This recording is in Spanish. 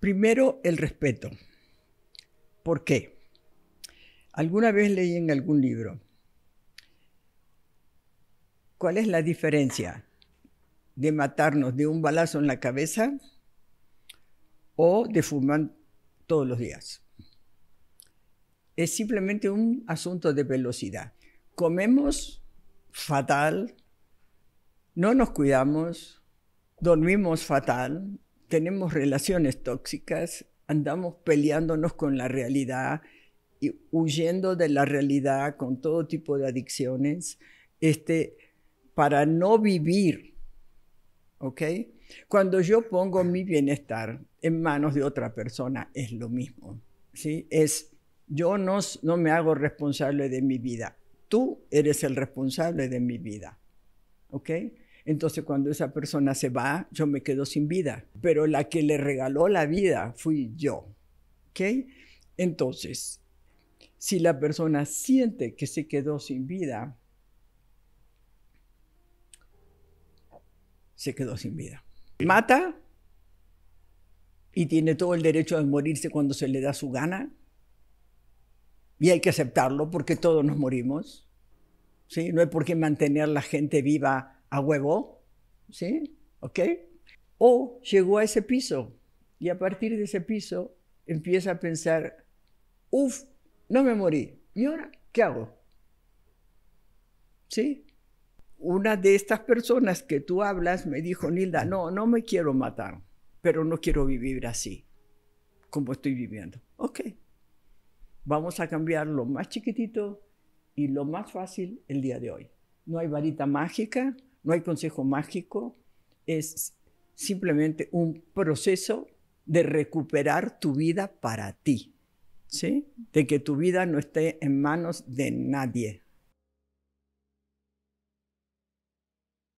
Primero, el respeto. ¿Por qué? Alguna vez leí en algún libro, ¿cuál es la diferencia de matarnos de un balazo en la cabeza o de fumar todos los días? Es simplemente un asunto de velocidad. Comemos fatal, no nos cuidamos, dormimos fatal, tenemos relaciones tóxicas, andamos peleándonos con la realidad, y huyendo de la realidad con todo tipo de adicciones, este, para no vivir, ¿ok? Cuando yo pongo mi bienestar en manos de otra persona, es lo mismo, ¿sí? Es, yo no, no me hago responsable de mi vida, tú eres el responsable de mi vida, ¿ok? Entonces cuando esa persona se va, yo me quedo sin vida, pero la que le regaló la vida fui yo. ¿Ok? Entonces, si la persona siente que se quedó sin vida, se quedó sin vida. Mata y tiene todo el derecho de morirse cuando se le da su gana. Y hay que aceptarlo porque todos nos morimos. ¿sí? No hay por qué mantener la gente viva a huevo, ¿sí? ¿Ok? O llegó a ese piso y a partir de ese piso empieza a pensar, uff, no me morí, ¿y ahora qué hago? ¿Sí? Una de estas personas que tú hablas me dijo, Nilda, no, no me quiero matar, pero no quiero vivir así, como estoy viviendo. Ok, vamos a cambiar lo más chiquitito y lo más fácil el día de hoy. No hay varita mágica, no hay consejo mágico, es simplemente un proceso de recuperar tu vida para ti, De que tu vida no esté en manos de nadie,